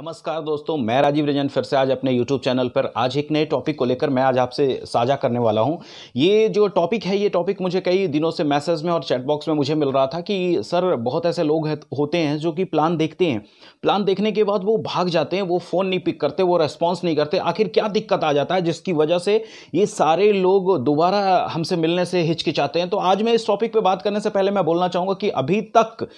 नमस्कार दोस्तों मैं राजीव रंजन फिर से आज अपने YouTube चैनल पर आज एक नए टॉपिक को लेकर मैं आज आपसे साझा करने वाला हूं ये जो टॉपिक है ये टॉपिक मुझे कई दिनों से मैसेज में और चैट बॉक्स में मुझे मिल रहा था कि सर बहुत ऐसे लोग है, होते हैं जो कि प्लान देखते हैं प्लान देखने के बाद वो भाग जाते हैं वो फ़ोन नहीं पिक करते वो रेस्पॉन्स नहीं करते आखिर क्या दिक्कत आ जाता है जिसकी वजह से ये सारे लोग दोबारा हमसे मिलने से हिचकिचाते हैं तो आज मैं इस टॉपिक पर बात करने से पहले मैं बोलना चाहूँगा कि अभी तक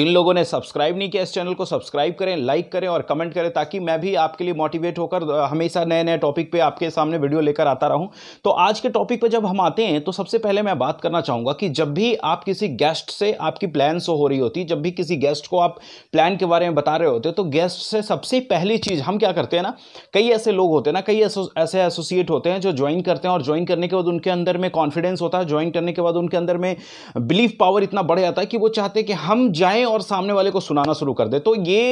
जिन लोगों ने सब्सक्राइब नहीं किया इस चैनल को सब्सक्राइब करें लाइक करें और कमेंट कमेंट करें ताकि मैं भी आपके लिए मोटिवेट होकर हमेशा नए नए टॉपिक पे आपके सामने वीडियो लेकर आता रहूं तो आज के टॉपिक पे जब हम आते हैं तो सबसे पहले मैं बात करना चाहूंगा कि जब भी आप किसी गेस्ट से आपकी प्लान हो रही होती जब भी किसी गेस्ट को आप प्लान के बारे में बता रहे होते तो गेस्ट से सबसे पहली चीज़ हम क्या करते हैं ना कई ऐसे लोग होते हैं ना कई ऐसे एसोसिएट होते हैं जो ज्वाइन करते हैं और ज्वाइन करने के बाद उनके अंदर में कॉन्फिडेंस होता है ज्वाइन करने के बाद उनके अंदर में बिलीफ पावर इतना बढ़ जाता है कि वो चाहते हैं कि हम जाएं और सामने वाले को सुनाना शुरू कर दे तो ये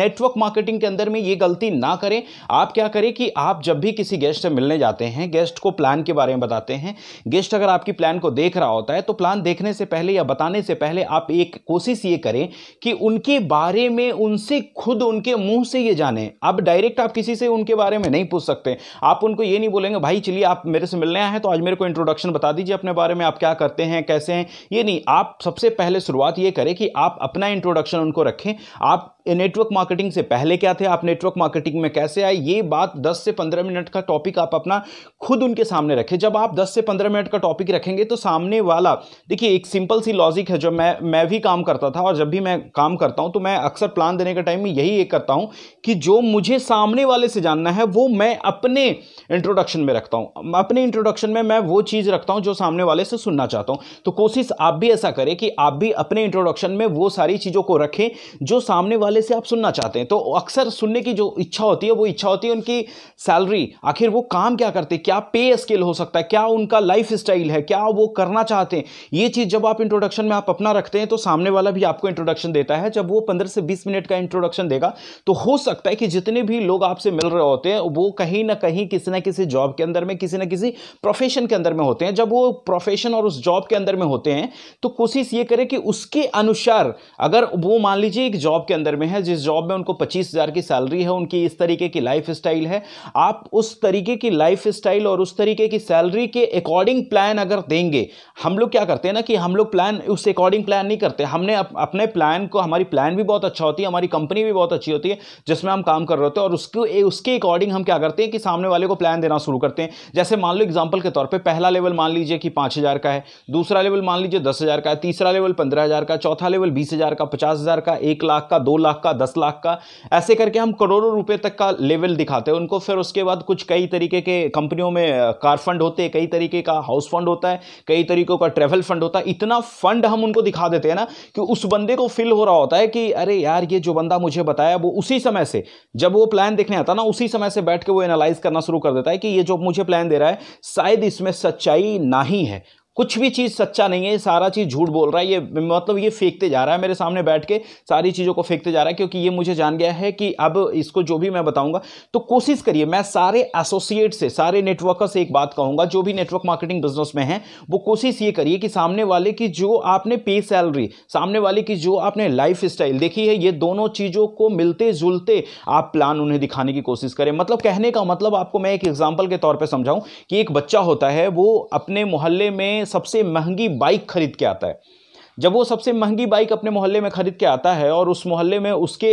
नेटवर्क मार्केटिंग के अंदर में ये गलती ना करें आप क्या करें कि आप जब भी किसी गेस्ट से मिलने जाते हैं गेस्ट को प्लान के बारे में बताते हैं गेस्ट अगर आपकी प्लान को देख रहा होता है तो प्लान देखने से पहले या बताने से पहले आप एक कोशिश ये करें कि उनके बारे में उनसे खुद उनके मुंह से ये जाने आप डायरेक्ट आप किसी से उनके बारे में नहीं पूछ सकते आप उनको ये नहीं बोलेंगे भाई चलिए आप मेरे से मिलने आए हैं तो आज मेरे को इंट्रोडक्शन बता दीजिए अपने बारे में आप क्या करते हैं कैसे हैं ये नहीं आप सबसे पहले शुरुआत ये करें कि आप अपना इंट्रोडक्शन उनको रखें आप नेटवर्क मार्केटिंग से पहले क्या थे आप नेटवर्क मार्केटिंग में कैसे आए ये बात 10 से 15 मिनट का टॉपिक आप अपना खुद उनके सामने रखें जब आप 10 से 15 मिनट का टॉपिक रखेंगे तो सामने वाला देखिए एक सिंपल सी लॉजिक है जो मैं मैं भी काम करता था और जब भी मैं काम करता हूँ तो मैं अक्सर प्लान देने के टाइम में यही एक करता हूँ कि जो मुझे सामने वाले से जानना है वो मैं अपने इंट्रोडक्शन में रखता हूँ अपने इंट्रोडक्शन में मैं वो चीज़ रखता हूँ जो सामने वाले से सुनना चाहता हूँ तो कोशिश आप भी ऐसा करें कि आप भी अपने इंट्रोडक्शन में वो सारी चीज़ों को रखें जो सामने वाले वाले से आप सुनना चाहते हैं तो अक्सर सुनने की जो इच्छा होती है वो इच्छा होती है उनकी सैलरी आखिर वो काम क्या करते हैं क्या पे स्केल हो सकता है क्या उनका लाइफ स्टाइल है क्या वो करना चाहते हैं ये चीज़ जब आप इंट्रोडक्शन में आप अपना रखते हैं तो सामने वाला भी आपको इंट्रोडक्शन देता है जब वो पंद्रह से बीस मिनट का इंट्रोडक्शन देगा तो हो सकता है कि जितने भी लोग आपसे मिल रहे होते हैं वो कहीं ना कहीं किसी ना किसी जॉब के अंदर में किसी ना किसी प्रोफेशन के अंदर में होते हैं जब वो प्रोफेशन और उस जॉब के अंदर में होते हैं तो कोशिश ये करें कि उसके अनुसार अगर वो मान लीजिए एक जॉब के अंदर में है जिस जॉब में उनको पच्चीस हज़ार की सैलरी है उनकी इस तरीके की लाइफ स्टाइल है आप उस तरीके की लाइफ स्टाइल और उस तरीके की सैलरी के अकॉर्डिंग प्लान अगर देंगे हम लोग क्या करते हैं ना कि हम लोग प्लान उस अकॉर्डिंग प्लान नहीं करते हमने अप, अपने प्लान को हमारी प्लान भी बहुत अच्छा होती है हमारी कंपनी भी बहुत अच्छी होती है जिसमें हम काम कर रहे होते हैं और उसको उसके अकॉर्डिंग हम क्या करते हैं कि सामने वाले को प्लान देना शुरू करते हैं जैसे मान लो एग्जाम्पल के तौर पर पहला लेवल मान लीजिए कि पांच का है दूसरा लेवल मान लीजिए दस का है तीसरा लेवल पंद्रह का चौथा लेवल बीस का पचास का एक लाख का दो लाख लाख का दस लाख का ऐसे करके हम करोड़ों रुपए तक का लेवल दिखाते हैं उनको फिर उसके बाद कुछ कई तरीके के कंपनियों में कार फंड होते हैं कई तरीके का हाउस फंड होता है कई तरीकों का ट्रेवल फंड होता है इतना फंड हम उनको दिखा देते हैं ना कि उस बंदे को फील हो रहा होता है कि अरे यार ये जो बंदा मुझे बताया वो उसी समय से जब वो प्लान देखने आता ना उसी समय से बैठ के वो एनालाइज करना शुरू कर देता है कि ये जो मुझे प्लान दे रहा है शायद इसमें सच्चाई ना है कुछ भी चीज़ सच्चा नहीं है ये सारा चीज़ झूठ बोल रहा है ये मतलब ये फेंकते जा रहा है मेरे सामने बैठ के सारी चीज़ों को फेंकते जा रहा है क्योंकि ये मुझे जान गया है कि अब इसको जो भी मैं बताऊंगा तो कोशिश करिए मैं सारे एसोसिएट से सारे नेटवर्कर से एक बात कहूँगा जो भी नेटवर्क मार्केटिंग बिजनेस में है वो कोशिश ये करिए कि सामने वाले की जो आपने पे सैलरी सामने वाले की जो आपने लाइफ स्टाइल देखी है ये दोनों चीज़ों को मिलते जुलते आप प्लान उन्हें दिखाने की कोशिश करें मतलब कहने का मतलब आपको मैं एक एग्जाम्पल के तौर पर समझाऊँ कि एक बच्चा होता है वो अपने मोहल्ले में सबसे महंगी बाइक खरीद के आता है जब वो सबसे महंगी बाइक अपने मोहल्ले में ख़रीद के आता है और उस मोहल्ले में उसके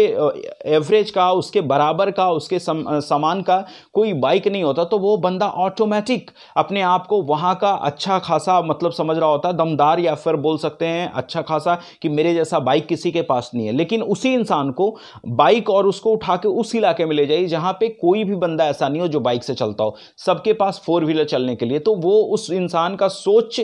एवरेज का उसके बराबर का उसके सम, सामान का कोई बाइक नहीं होता तो वो बंदा ऑटोमेटिक अपने आप को वहाँ का अच्छा खासा मतलब समझ रहा होता दमदार या फिर बोल सकते हैं अच्छा खासा कि मेरे जैसा बाइक किसी के पास नहीं है लेकिन उसी इंसान को बाइक और उसको उठा के उस इलाके में ले जाइए जहाँ पे कोई भी बंदा ऐसा नहीं हो जो बाइक से चलता हो सबके पास फोर व्हीलर चलने के लिए तो वो उस इंसान का सोच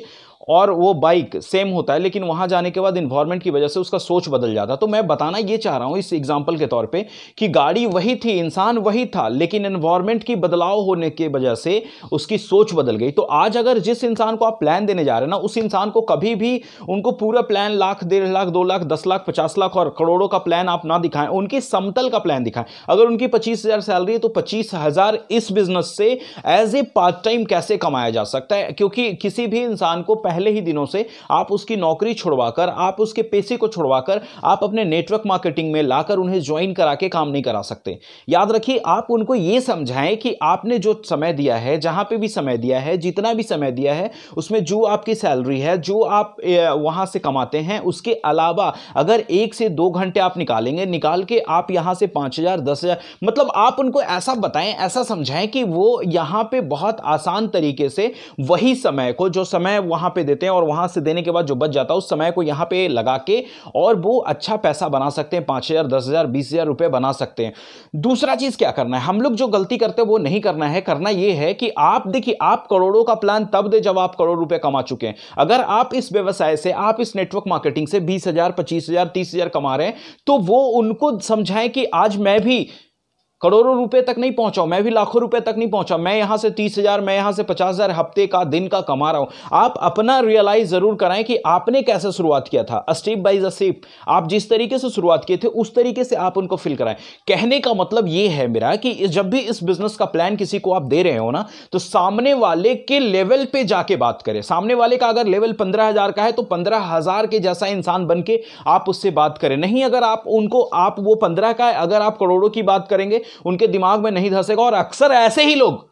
और वो बाइक सेम होता है लेकिन वहां जाने के बाद इन्वायरमेंट की वजह से उसका सोच बदल जाता तो मैं बताना ये चाह रहा हूं इस एग्जाम्पल के तौर पर कि गाड़ी वही थी इंसान वही था लेकिन इन्वायरमेंट की बदलाव होने की वजह से उसकी सोच बदल गई तो आज अगर जिस इंसान को आप प्लान देने जा रहे हैं ना उस इंसान को कभी भी उनको पूरा प्लान लाख डेढ़ लाख दो लाख दस लाख पचास लाख और करोड़ों का प्लान आप ना दिखाएं उनकी समतल का प्लान दिखाएं अगर उनकी पच्चीस हज़ार सैलरी है तो पच्चीस हज़ार इस बिजनेस से एज ए पार्ट टाइम कैसे कमाया जा सकता है क्योंकि किसी भी इंसान को पहले ही दिनों से आप उसकी नौकरी छुड़वाकर आप उसके पैसे को छुड़वाकर आप अपने नेटवर्क मार्केटिंग में लाकर उन्हें ज्वाइन करा के काम नहीं करा सकते याद रखिए आप उनको ये समझाएं कि आपने जो समय दिया है जहाँ पे भी समय दिया है जितना भी समय दिया है उसमें जो आपकी सैलरी है जो आप वहाँ से कमाते हैं उसके अलावा अगर एक से दो घंटे आप निकालेंगे निकाल के आप यहाँ से पाँच हज़ार दस हज़ार मतलब आप उनको ऐसा बताएं ऐसा समझाएं कि वो यहाँ पे बहुत आसान तरीके से वही समय को जो समय वहाँ पे पे देते हैं और वहां से देने के बाद जो बच जाता है उस समय को यहां पे लगा के और वो अच्छा पैसा बना सकते हैं पांच हज़ार दस हज़ार बीस हज़ार रुपए बना सकते हैं दूसरा चीज़ क्या करना है हम लोग जो गलती करते हैं वो नहीं करना है करना यह है कि आप देखिए आप करोड़ों का प्लान तब दे जब आप करोड़ रुपए कमा चुके हैं अगर आप इस व्यवसाय से आप इस नेटवर्क मार्केटिंग से बीस हज़ार पच्चीस हज़ार तीस हज़ार कमा रहे हैं तो वो उनको समझाएं कि आज मैं भी करोड़ों रुपए तक नहीं पहुंचाऊ मैं भी लाखों रुपए तक नहीं पहुंचा मैं यहाँ से तीस हजार मैं यहाँ से पचास हजार हफ्ते का दिन का कमा रहा हूँ आप अपना रियलाइज जरूर कराएं कि आपने कैसे शुरुआत किया था स्टेप बाइज स्टेप आप जिस तरीके से शुरुआत किए थे उस तरीके से आप उनको फिल कराएं कहने का मतलब ये है मेरा कि जब भी इस बिजनेस का प्लान किसी को आप दे रहे हो ना तो सामने वाले के लेवल पे जाके बात करें सामने वाले का अगर लेवल पंद्रह हजार का है तो पंद्रह हजार के जैसा इंसान बन के आप उससे बात करें नहीं अगर आप उनको आप वो पंद्रह का है अगर आप करोड़ों की बात करेंगे उनके दिमाग में नहीं धंसेगा और अक्सर ऐसे ही लोग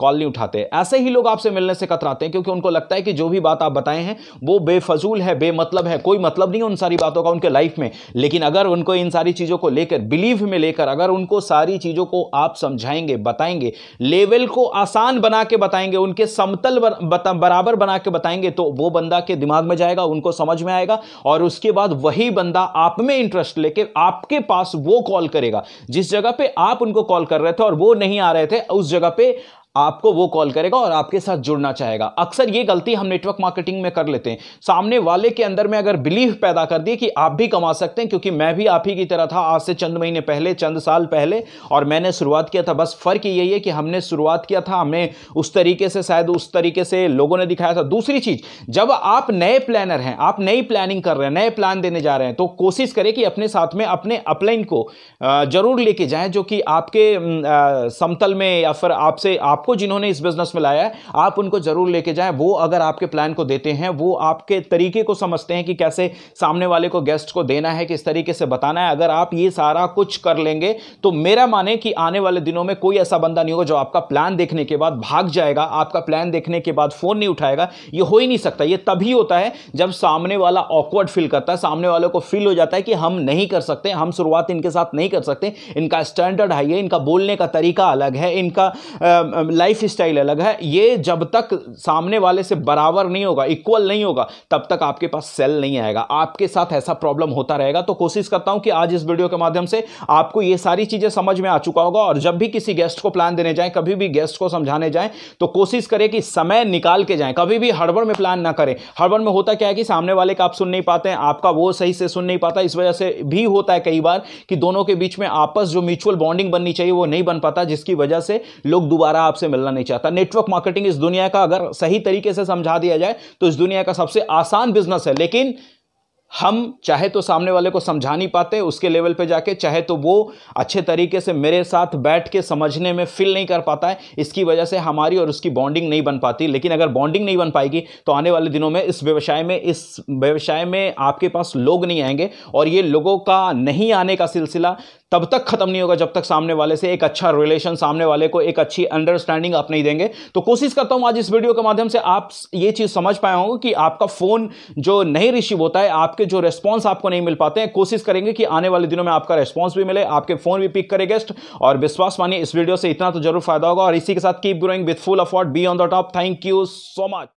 कॉल नहीं उठाते ऐसे ही लोग आपसे मिलने से कतराते हैं क्योंकि उनको लगता है कि जो भी बात आप बताए हैं वो बेफजूल है बेमतलब है कोई मतलब नहीं है उन सारी बातों का उनके लाइफ में लेकिन अगर उनको इन सारी चीज़ों को लेकर बिलीव में लेकर अगर उनको सारी चीज़ों को आप समझाएंगे बताएंगे लेवल को आसान बना के बताएंगे उनके समतल बराबर बना के बताएंगे तो वो बंदा के दिमाग में जाएगा उनको समझ में आएगा और उसके बाद वही बंदा आप में इंटरेस्ट लेके आपके पास वो कॉल करेगा जिस जगह पे आप उनको कॉल कर रहे थे और वो नहीं आ रहे थे उस जगह पे आपको वो कॉल करेगा और आपके साथ जुड़ना चाहेगा अक्सर ये गलती हम नेटवर्क मार्केटिंग में कर लेते हैं सामने वाले के अंदर में अगर बिलीव पैदा कर दिए कि आप भी कमा सकते हैं क्योंकि मैं भी आप ही की तरह था आज से चंद महीने पहले चंद साल पहले और मैंने शुरुआत किया था बस फर्क यही है कि हमने शुरुआत किया था हमने उस तरीके से शायद उस तरीके से लोगों ने दिखाया था दूसरी चीज जब आप नए प्लानर हैं आप नई प्लानिंग कर रहे हैं नए प्लान देने जा रहे हैं तो कोशिश करें कि अपने साथ में अपने अपलाइन को जरूर लेके जाए जो कि आपके समतल में या फिर आपसे आप आपको जिन्होंने इस बिजनेस में लाया है आप उनको जरूर लेके जाएं वो अगर आपके प्लान को देते हैं वो आपके तरीके को समझते हैं कि कैसे सामने वाले को गेस्ट को देना है किस तरीके से बताना है अगर आप ये सारा कुछ कर लेंगे तो मेरा माने कि आने वाले दिनों में कोई ऐसा बंदा नहीं होगा जो आपका प्लान देखने के बाद भाग जाएगा आपका प्लान देखने के बाद फोन नहीं उठाएगा ये हो ही नहीं सकता ये तभी होता है जब सामने वाला ऑकवर्ड फील करता है सामने वालों को फील हो जाता है कि हम नहीं कर सकते हम शुरुआत इनके साथ नहीं कर सकते इनका स्टैंडर्ड हाई है इनका बोलने का तरीका अलग है इनका लाइफ स्टाइल अलग है ये जब तक सामने वाले से बराबर नहीं होगा इक्वल नहीं होगा तब तक आपके पास सेल नहीं आएगा आपके साथ ऐसा प्रॉब्लम होता रहेगा तो कोशिश करता हूं कि आज इस वीडियो के माध्यम से आपको ये सारी चीज़ें समझ में आ चुका होगा और जब भी किसी गेस्ट को प्लान देने जाए कभी भी गेस्ट को समझाने जाए तो कोशिश करें कि समय निकाल के जाए कभी भी हड़बड़ में प्लान ना करें हड़बड़ में होता क्या है कि सामने वाले का आप सुन नहीं पाते हैं आपका वो सही से सुन नहीं पाता इस वजह से भी होता है कई बार कि दोनों के बीच में आपस जो म्यूचुअल बॉन्डिंग बननी चाहिए वो नहीं बन पाता जिसकी वजह से लोग दोबारा आप आपसे मिलना नहीं चाहता नेटवर्क मार्केटिंग इस दुनिया का अगर सही तरीके से समझा दिया जाए तो इस दुनिया का सबसे आसान बिजनेस है लेकिन हम चाहे तो सामने वाले को समझा नहीं पाते उसके लेवल पे जाके चाहे तो वो अच्छे तरीके से मेरे साथ बैठ के समझने में फील नहीं कर पाता है इसकी वजह से हमारी और उसकी बॉन्डिंग नहीं बन पाती लेकिन अगर बॉन्डिंग नहीं बन पाएगी तो आने वाले दिनों में इस व्यवसाय में इस व्यवसाय में आपके पास लोग नहीं आएंगे और ये लोगों का नहीं आने का सिलसिला तब तक खत्म नहीं होगा जब तक सामने वाले से एक अच्छा रिलेशन सामने वाले को एक अच्छी अंडरस्टैंडिंग आप नहीं देंगे तो कोशिश करता हूं आज इस वीडियो के माध्यम से आप ये चीज़ समझ पाए होंगे कि आपका फ़ोन जो नहीं रिसीव होता है आप आपके जो रेस्पॉन्स आपको नहीं मिल पाते हैं कोशिश करेंगे कि आने वाले दिनों में आपका रेस्पॉन्स भी मिले आपके फोन भी पिक करे गेस्ट और विश्वास मानिए इस वीडियो से इतना तो जरूर फायदा होगा और इसी के साथ keep growing with full afford be on the top thank you so much